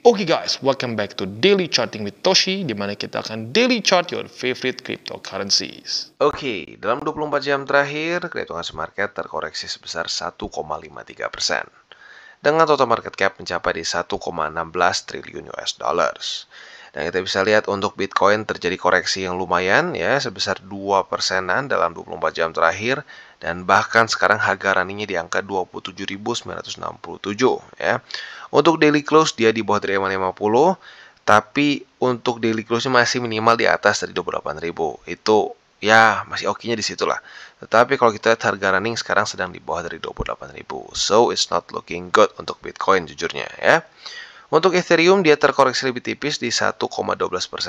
Oke okay guys, welcome back to Daily Charting with Toshi, di mana kita akan daily chart your favorite cryptocurrencies. Oke, okay, dalam 24 jam terakhir, cryptocurrency market terkoreksi sebesar 1,53 persen, dengan total market cap mencapai di 1,16 triliun US dollars. Dan kita bisa lihat untuk Bitcoin terjadi koreksi yang lumayan ya sebesar 2 persenan dalam 24 jam terakhir dan bahkan sekarang harga runningnya di angka 27.967 ya. Untuk daily close dia di bawah dari tapi untuk daily close masih minimal di atas dari 28.000. Itu ya masih oke-nya di situlah Tetapi kalau kita lihat harga running sekarang sedang di bawah dari 28.000. So it's not looking good untuk Bitcoin jujurnya ya. Untuk Ethereum dia terkoreksi lebih tipis di 1,12%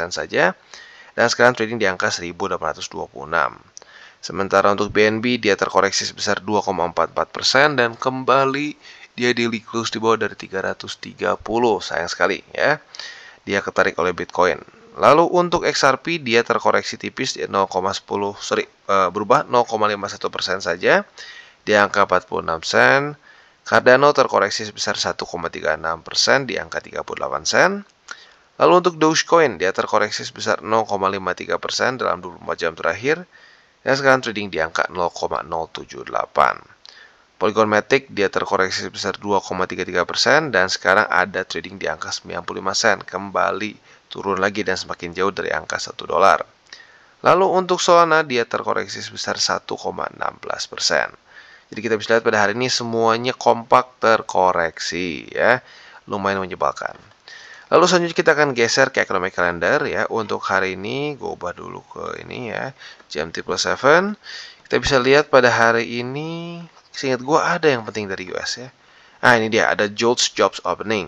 saja dan sekarang trading di angka 1826. Sementara untuk BNB dia terkoreksi sebesar 2,44% dan kembali dia di di bawah dari 330. Sayang sekali ya. Dia ketarik oleh Bitcoin. Lalu untuk XRP dia terkoreksi tipis di 0,10 sorry eh, berubah 0,51% saja di angka 46 sen Cardano terkoreksi sebesar 1,36% persen di angka 38 sen. Lalu untuk Dogecoin, dia terkoreksi sebesar 0,53% persen dalam 24 jam terakhir dan sekarang trading di angka 0,078. Polygon Matic dia terkoreksi sebesar 2,33% persen dan sekarang ada trading di angka 95 sen, kembali turun lagi dan semakin jauh dari angka 1 dolar. Lalu untuk Solana dia terkoreksi sebesar 1,16%. persen. Jadi kita bisa lihat pada hari ini semuanya kompak terkoreksi ya. Lumayan menyebalkan. Lalu selanjutnya kita akan geser ke ekonomi kalender ya. Untuk hari ini gue ubah dulu ke ini ya. jam plus 7. Kita bisa lihat pada hari ini seingat gue ada yang penting dari US ya. Nah ini dia ada JOLTS Jobs Opening.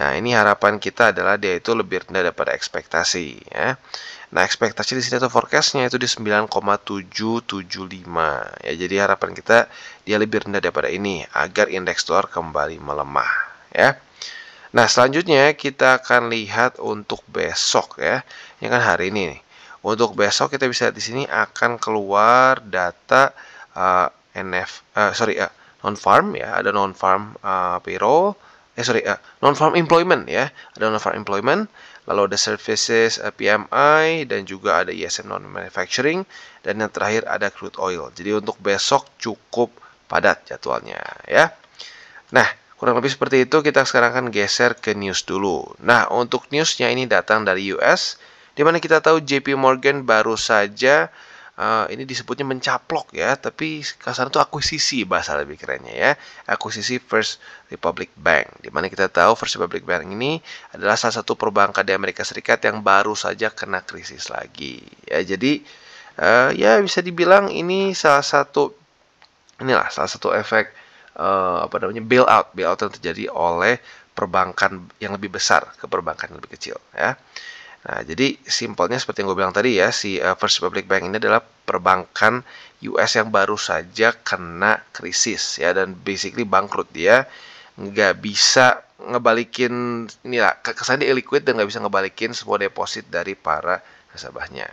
Nah ini harapan kita adalah dia itu lebih rendah daripada ekspektasi ya. Nah, ekspektasi di sini atau forecastnya itu di 9,775. Ya, jadi harapan kita dia lebih rendah daripada ini agar indeks dolar kembali melemah, ya. Nah, selanjutnya kita akan lihat untuk besok ya. Ini kan hari ini nih. Untuk besok kita bisa di sini akan keluar data uh, eh, NF uh, eh, sorry uh, eh, non farm ya, ada non farm uh, payroll eh sorry uh, non farm employment ya, ada non farm employment, lalu ada services eh, PMI dan juga ada ISM e non-manufacturing dan yang terakhir ada crude oil. Jadi untuk besok cukup padat jadwalnya ya. Nah, kurang lebih seperti itu kita sekarang akan geser ke news dulu. Nah, untuk newsnya ini datang dari US di mana kita tahu JP Morgan baru saja uh, ini disebutnya mencaplok ya, tapi kasar itu akuisisi bahasa lebih kerennya ya, akuisisi First Republic Bank. Di mana kita tahu First Republic Bank ini adalah salah satu perbankan di Amerika Serikat yang baru saja kena krisis lagi. Ya, jadi uh, ya bisa dibilang ini salah satu inilah salah satu efek uh, apa namanya bailout, bailout yang terjadi oleh perbankan yang lebih besar ke perbankan yang lebih kecil ya. Nah, jadi simpelnya seperti yang gue bilang tadi ya, si eh, First Republic Bank ini adalah perbankan US yang baru saja kena krisis ya dan basically bangkrut dia nggak bisa ngebalikin ini lah kesannya illiquid dan nggak bisa ngebalikin semua deposit dari para nasabahnya.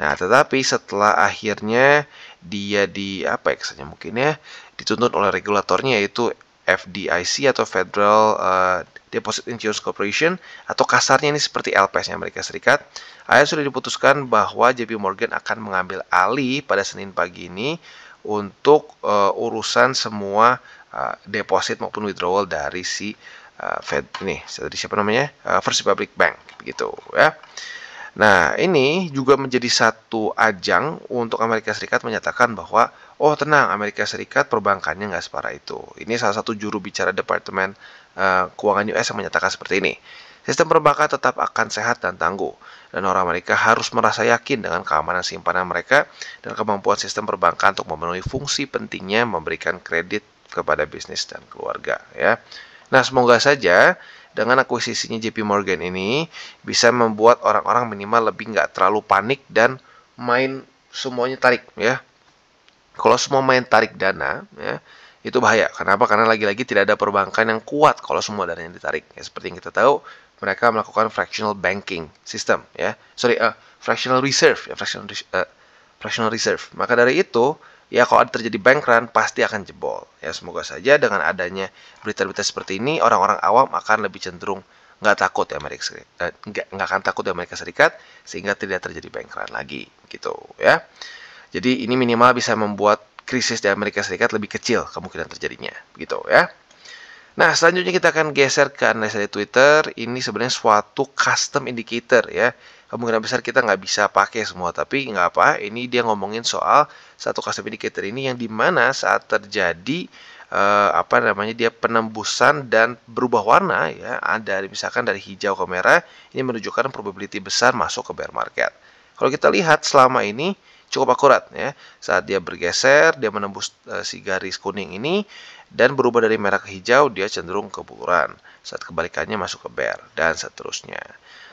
Nah, tetapi setelah akhirnya dia di apa ya kesannya mungkin ya dituntut oleh regulatornya yaitu FDIC atau Federal eh, Deposit Insurance Corporation atau kasarnya ini seperti LPS-nya Amerika Serikat. Akhirnya sudah diputuskan bahwa JP Morgan akan mengambil alih pada Senin pagi ini untuk uh, urusan semua uh, deposit maupun withdrawal dari si uh, Fed ini dari siapa namanya uh, First Republic Bank gitu ya. Nah ini juga menjadi satu ajang untuk Amerika Serikat menyatakan bahwa oh tenang Amerika Serikat perbankannya nggak separah itu. Ini salah satu juru bicara Departemen uh, Keuangan US yang menyatakan seperti ini. Sistem perbankan tetap akan sehat dan tangguh, dan orang Amerika harus merasa yakin dengan keamanan simpanan mereka dan kemampuan sistem perbankan untuk memenuhi fungsi pentingnya memberikan kredit kepada bisnis dan keluarga. Ya, nah semoga saja dengan akuisisinya JP Morgan ini bisa membuat orang-orang minimal lebih nggak terlalu panik dan main semuanya tarik ya kalau semua main tarik dana, ya, itu bahaya. Kenapa? Karena lagi-lagi tidak ada perbankan yang kuat kalau semua dana yang ditarik. Ya, seperti yang kita tahu, mereka melakukan fractional banking system, ya. Sorry, uh, fractional reserve, ya, fractional, uh, fractional reserve. Maka dari itu, ya kalau ada terjadi bank run pasti akan jebol. Ya semoga saja dengan adanya berita-berita seperti ini, orang-orang awam akan lebih cenderung nggak takut ya Amerika Serikat, eh, nggak, nggak akan takut ya Amerika Serikat sehingga tidak terjadi bank run lagi, gitu ya. Jadi ini minimal bisa membuat krisis di Amerika Serikat lebih kecil kemungkinan terjadinya, begitu ya. Nah, selanjutnya kita akan geser ke analisa di Twitter. Ini sebenarnya suatu custom indicator ya. Kemungkinan besar kita nggak bisa pakai semua, tapi nggak apa. Ini dia ngomongin soal satu custom indicator ini yang dimana saat terjadi eh, apa namanya dia penembusan dan berubah warna ya. Ada misalkan dari hijau ke merah, ini menunjukkan probability besar masuk ke bear market. Kalau kita lihat selama ini cukup akurat ya. Saat dia bergeser, dia menembus e, si garis kuning ini dan berubah dari merah ke hijau, dia cenderung ke buluran. Saat kebalikannya masuk ke bear dan seterusnya.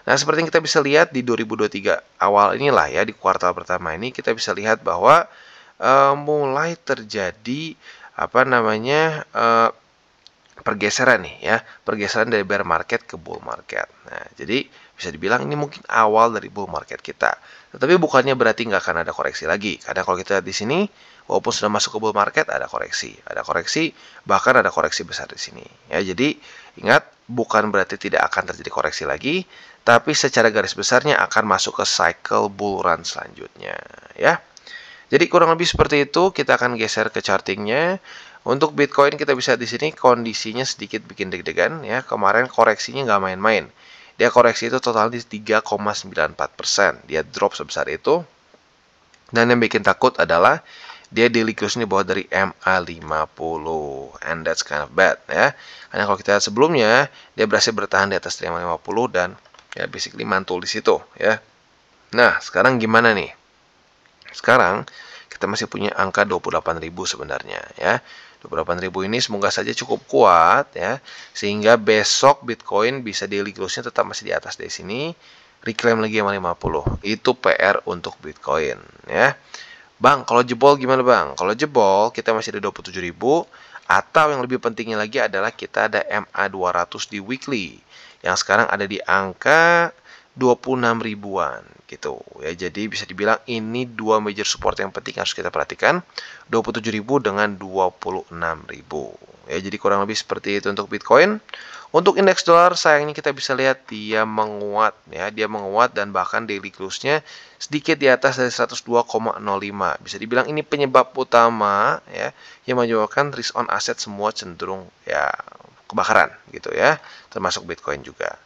Nah, seperti yang kita bisa lihat di 2023 awal inilah ya di kuartal pertama ini kita bisa lihat bahwa e, mulai terjadi apa namanya e, pergeseran nih ya, pergeseran dari bear market ke bull market. Nah, jadi bisa dibilang ini mungkin awal dari bull market kita. Tetapi bukannya berarti nggak akan ada koreksi lagi. Karena kalau kita lihat di sini, walaupun sudah masuk ke bull market, ada koreksi. Ada koreksi, bahkan ada koreksi besar di sini. Ya, jadi ingat, bukan berarti tidak akan terjadi koreksi lagi, tapi secara garis besarnya akan masuk ke cycle bull run selanjutnya. Ya, jadi kurang lebih seperti itu, kita akan geser ke chartingnya. Untuk Bitcoin kita bisa di sini kondisinya sedikit bikin deg-degan ya. Kemarin koreksinya nggak main-main. Dia koreksi itu total di 3,94%. Dia drop sebesar itu. Dan yang bikin takut adalah dia dilikuis ini bawah dari MA50 and that's kind of bad ya karena kalau kita lihat sebelumnya dia berhasil bertahan di atas MA50 dan ya basically mantul di situ ya nah sekarang gimana nih sekarang kita masih punya angka 28.000 sebenarnya ya beberapa ribu ini semoga saja cukup kuat ya sehingga besok Bitcoin bisa daily close-nya tetap masih di atas dari sini reclaim lagi sama 50 itu PR untuk Bitcoin ya Bang kalau jebol gimana Bang kalau jebol kita masih ada tujuh ribu atau yang lebih pentingnya lagi adalah kita ada MA200 di weekly yang sekarang ada di angka 26 ribuan gitu ya jadi bisa dibilang ini dua major support yang penting harus kita perhatikan 27.000 dengan 26 ribu, ya jadi kurang lebih seperti itu untuk Bitcoin untuk indeks dolar sayangnya kita bisa lihat dia menguat ya, dia menguat dan bahkan daily close-nya sedikit di atas dari 102,05. Bisa dibilang ini penyebab utama ya yang menyebabkan risk on asset semua cenderung ya kebakaran gitu ya, termasuk Bitcoin juga.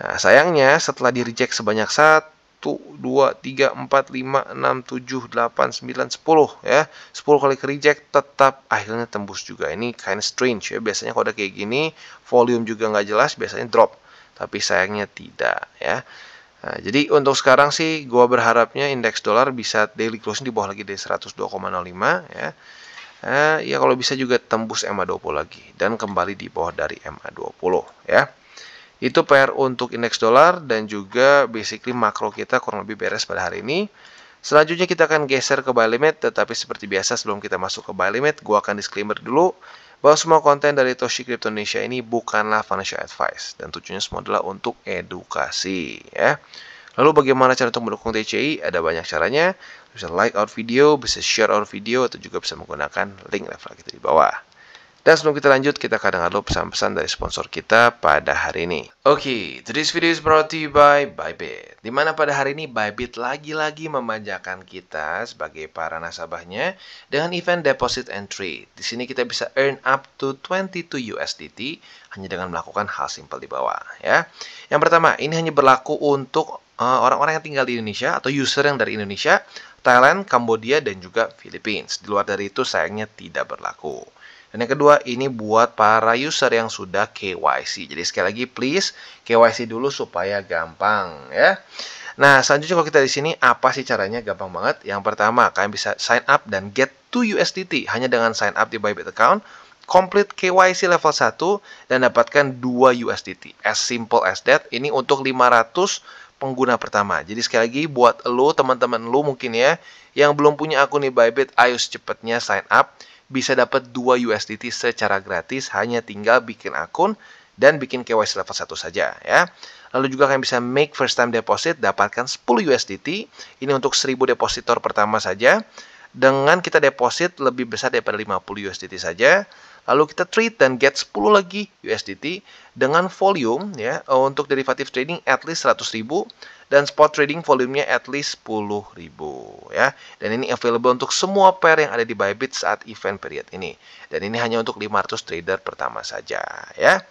Nah, sayangnya setelah di reject sebanyak 1, 2, 3, 4, 5, 6, 7, 8, 9, 10 ya. 10 kali ke reject tetap akhirnya tembus juga. Ini kind of strange ya. Biasanya kode kayak gini, volume juga nggak jelas, biasanya drop. Tapi sayangnya tidak ya. Nah, jadi untuk sekarang sih gua berharapnya indeks dolar bisa daily closing di bawah lagi dari 102,05 ya. Eh, ya kalau bisa juga tembus MA20 lagi dan kembali di bawah dari MA20 ya. Itu PR untuk indeks dolar dan juga basically makro kita kurang lebih beres pada hari ini. Selanjutnya kita akan geser ke buy limit, tetapi seperti biasa sebelum kita masuk ke buy limit, gua akan disclaimer dulu bahwa semua konten dari Toshi Crypto Indonesia ini bukanlah financial advice dan tujuannya semua adalah untuk edukasi ya. Lalu bagaimana cara untuk mendukung TCI? Ada banyak caranya. Bisa like our video, bisa share our video, atau juga bisa menggunakan link level kita di bawah. Dan sebelum kita lanjut, kita akan dengar dulu pesan-pesan dari sponsor kita pada hari ini. Oke, okay, today's video is brought to you by Bybit. Dimana pada hari ini Bybit lagi-lagi memanjakan kita sebagai para nasabahnya dengan event deposit entry. Di sini kita bisa earn up to 22 USDT hanya dengan melakukan hal simpel di bawah ya. Yang pertama, ini hanya berlaku untuk eh, orang-orang uh, yang tinggal di Indonesia atau user yang dari Indonesia, Thailand, Kamboja dan juga Philippines. Di luar dari itu sayangnya tidak berlaku. Dan yang kedua, ini buat para user yang sudah KYC. Jadi sekali lagi please KYC dulu supaya gampang ya. Nah, selanjutnya kalau kita di sini apa sih caranya? Gampang banget. Yang pertama, kalian bisa sign up dan get 2 USDT hanya dengan sign up di Bybit account, complete KYC level 1 dan dapatkan 2 USDT. As simple as that. Ini untuk 500 pengguna pertama. Jadi sekali lagi buat lo teman-teman lo mungkin ya yang belum punya akun di Bybit, ayo secepatnya sign up bisa dapat 2 USDT secara gratis hanya tinggal bikin akun dan bikin KYC level 1 saja ya. Lalu juga kalian bisa make first time deposit dapatkan 10 USDT. Ini untuk 1000 depositor pertama saja. Dengan kita deposit lebih besar daripada 50 USDT saja. Lalu kita trade dan get 10 lagi USDT dengan volume ya untuk derivative trading at least ribu dan spot trading volumenya at least 10.000 ya. Dan ini available untuk semua pair yang ada di Bybit saat event period ini. Dan ini hanya untuk 500 trader pertama saja ya.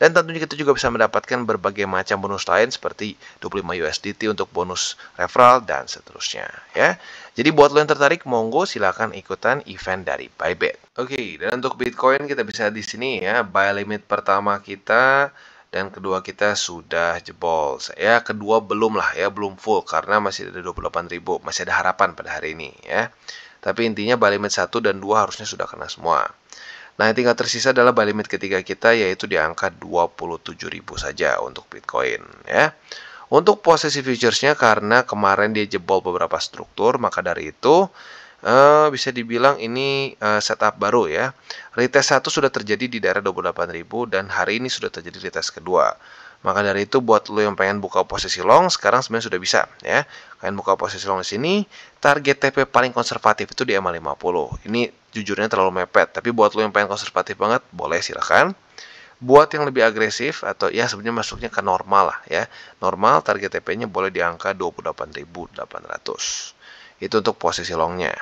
Dan tentunya kita juga bisa mendapatkan berbagai macam bonus lain seperti 25 USDT untuk bonus referral dan seterusnya ya. Jadi buat lo yang tertarik monggo silahkan ikutan event dari Bybit. Oke, okay, dan untuk Bitcoin kita bisa di sini ya buy limit pertama kita dan kedua kita sudah jebol. Ya kedua belum lah ya, belum full karena masih ada 28.000, masih ada harapan pada hari ini ya. Tapi intinya buy limit 1 dan 2 harusnya sudah kena semua. Nah, yang tinggal tersisa adalah buy ketiga kita yaitu di angka 27.000 saja untuk Bitcoin ya. Untuk posisi futuresnya karena kemarin dia jebol beberapa struktur, maka dari itu uh, bisa dibilang ini uh, setup baru ya. Retest satu sudah terjadi di daerah 28.000 dan hari ini sudah terjadi retest kedua. Maka dari itu buat lo yang pengen buka posisi long sekarang sebenarnya sudah bisa ya. Kalian buka posisi long di sini, target TP paling konservatif itu di ma 50. Ini jujurnya terlalu mepet, tapi buat lo yang pengen konservatif banget boleh silakan. Buat yang lebih agresif atau ya sebenarnya masuknya ke normal lah ya. Normal target TP-nya boleh di angka 28.800. Itu untuk posisi longnya.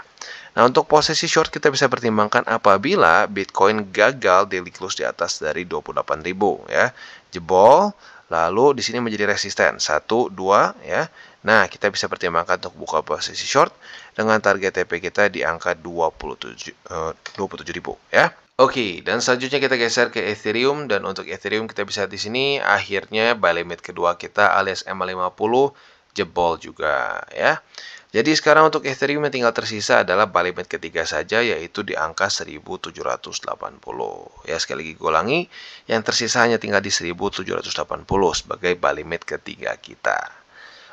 Nah, untuk posisi short kita bisa pertimbangkan apabila Bitcoin gagal daily close di atas dari 28.000 ya. Jebol, lalu di sini menjadi resisten 1 2 ya. Nah, kita bisa pertimbangkan untuk buka posisi short dengan target TP kita di angka 27 eh, 27.000 ya. Oke, okay, dan selanjutnya kita geser ke Ethereum dan untuk Ethereum kita bisa di sini akhirnya buy limit kedua kita alias MA50 jebol juga ya. Jadi sekarang untuk Ethereum yang tinggal tersisa adalah balimet ketiga saja yaitu di angka 1780. Ya sekali lagi gue ulangi, yang tersisa hanya tinggal di 1780 sebagai balimet ketiga kita.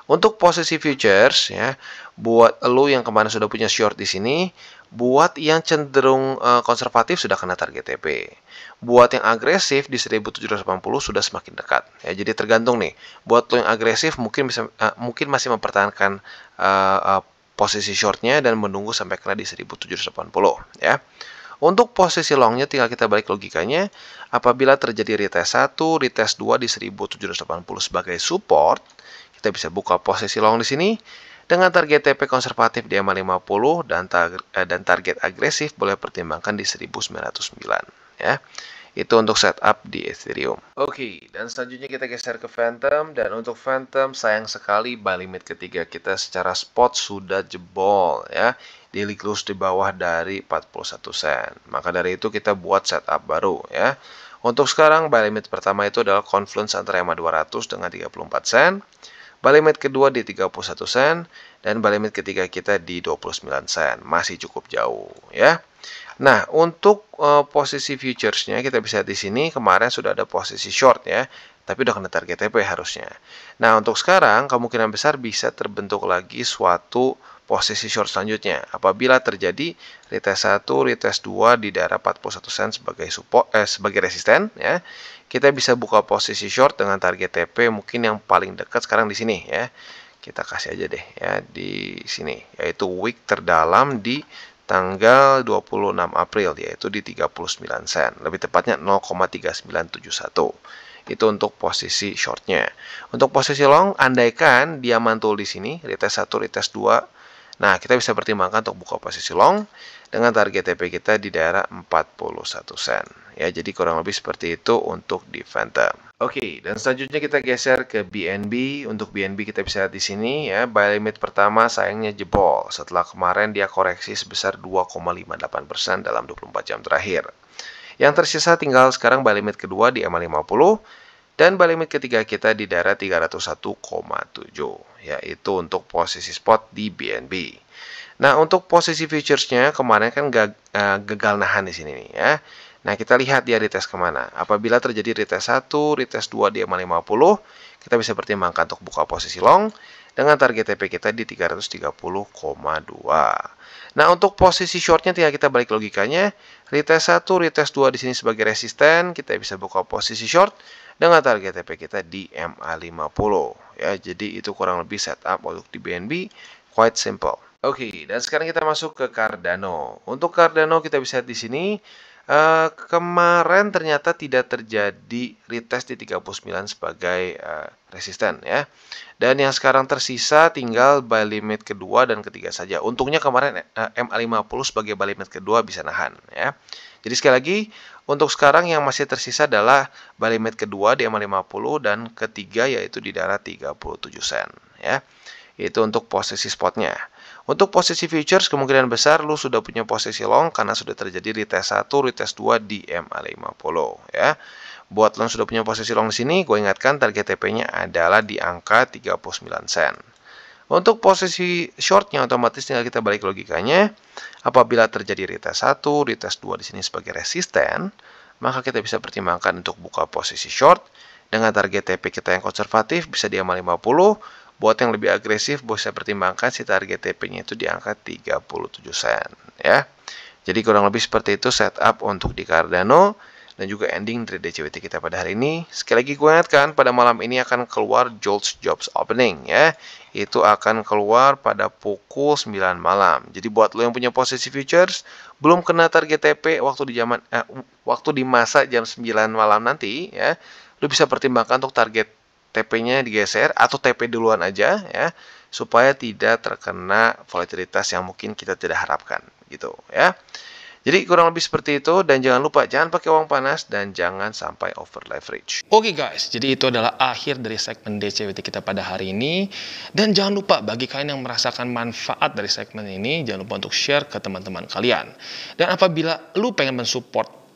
Untuk posisi futures ya, buat lo yang kemarin sudah punya short di sini, Buat yang cenderung eh, konservatif sudah kena target TP. Buat yang agresif di 1780 sudah semakin dekat. Ya, jadi tergantung nih. Buat lo yang agresif mungkin bisa eh, mungkin masih mempertahankan uh, uh, posisi shortnya dan menunggu sampai kena di 1780 ya. Untuk posisi longnya tinggal kita balik logikanya, apabila terjadi retest 1, retest 2 di 1780 sebagai support, kita bisa buka posisi long di sini, dengan target TP konservatif di ma 50 dan, eh, dan target agresif boleh pertimbangkan di 1909 ya. Itu untuk setup di Ethereum. Oke, okay, dan selanjutnya kita geser ke Phantom. Dan untuk Phantom, sayang sekali buy limit ketiga kita secara spot sudah jebol ya. Daily close di bawah dari 41 sen. Maka dari itu kita buat setup baru ya. Untuk sekarang, buy limit pertama itu adalah confluence antara ma 200 dengan 34 sen. Buy limit kedua di 31 sen dan buy limit ketiga kita di 29 sen. Masih cukup jauh ya. Nah, untuk uh, posisi futuresnya kita bisa di sini kemarin sudah ada posisi short ya tapi udah kena target TP harusnya. Nah, untuk sekarang kemungkinan besar bisa terbentuk lagi suatu posisi short selanjutnya apabila terjadi retest 1, retest 2 di daerah 41 sen sebagai support eh, sebagai resisten ya kita bisa buka posisi short dengan target TP mungkin yang paling dekat sekarang di sini ya. Kita kasih aja deh ya di sini yaitu week terdalam di tanggal 26 April yaitu di 39 sen. Lebih tepatnya 0,3971. Itu untuk posisi shortnya. Untuk posisi long, andaikan dia mantul di sini, retest 1, retest 2, Nah, kita bisa pertimbangkan untuk buka posisi long dengan target TP kita di daerah 41 sen. Ya, jadi kurang lebih seperti itu untuk di Phantom. Oke, okay, dan selanjutnya kita geser ke BNB. Untuk BNB kita bisa lihat di sini ya, buy limit pertama sayangnya jebol. Setelah kemarin dia koreksi sebesar 2,58% dalam 24 jam terakhir. Yang tersisa tinggal sekarang buy limit kedua di ma 50 dan buy limit ketiga kita di daerah 301,7 yaitu untuk posisi spot di BNB. Nah, untuk posisi futures-nya kemarin kan eh, gagal nahan di sini nih ya. Nah, kita lihat dia retest kemana. Apabila terjadi retest 1, retest 2 di EMA 50, kita bisa pertimbangkan untuk buka posisi long dengan target TP kita di 330,2. Nah, untuk posisi shortnya tinggal kita balik logikanya. Retest 1, retest 2 di sini sebagai resisten, kita bisa buka posisi short dengan target TP kita di MA 50. Ya, jadi itu kurang lebih setup untuk di BNB quite simple. Oke, okay, dan sekarang kita masuk ke Cardano. Untuk Cardano kita bisa lihat di sini Eh, kemarin ternyata tidak terjadi retest di 39 sebagai uh, resisten ya. Dan yang sekarang tersisa tinggal buy limit kedua dan ketiga saja. Untungnya kemarin eh, uh, MA50 sebagai buy limit kedua bisa nahan ya. Jadi sekali lagi untuk sekarang yang masih tersisa adalah buy limit kedua di MA50 dan ketiga yaitu di daerah 37 sen ya. Itu untuk posisi spotnya. Untuk posisi futures kemungkinan besar lu sudah punya posisi long karena sudah terjadi di retest 1, retest 2 di MA50 ya. Buat lo yang sudah punya posisi long di sini, gue ingatkan target TP-nya adalah di angka 39 sen. Untuk posisi shortnya otomatis tinggal kita balik logikanya. Apabila terjadi retest 1, retest 2 di sini sebagai resisten, maka kita bisa pertimbangkan untuk buka posisi short dengan target TP kita yang konservatif bisa di MA50 Buat yang lebih agresif, bisa pertimbangkan si target TP-nya itu di angka 37 sen. Ya. Jadi kurang lebih seperti itu setup untuk di Cardano dan juga ending dari DCWT kita pada hari ini. Sekali lagi gue ingatkan, pada malam ini akan keluar Jolts Jobs Opening ya. Itu akan keluar pada pukul 9 malam. Jadi buat lo yang punya posisi futures, belum kena target TP waktu di zaman eh, waktu di masa jam 9 malam nanti ya, lo bisa pertimbangkan untuk target TP-nya digeser atau TP duluan aja ya supaya tidak terkena volatilitas yang mungkin kita tidak harapkan gitu ya. Jadi kurang lebih seperti itu dan jangan lupa jangan pakai uang panas dan jangan sampai over leverage. Oke okay guys, jadi itu adalah akhir dari segmen DCWT kita pada hari ini dan jangan lupa bagi kalian yang merasakan manfaat dari segmen ini jangan lupa untuk share ke teman-teman kalian. Dan apabila lu pengen mensupport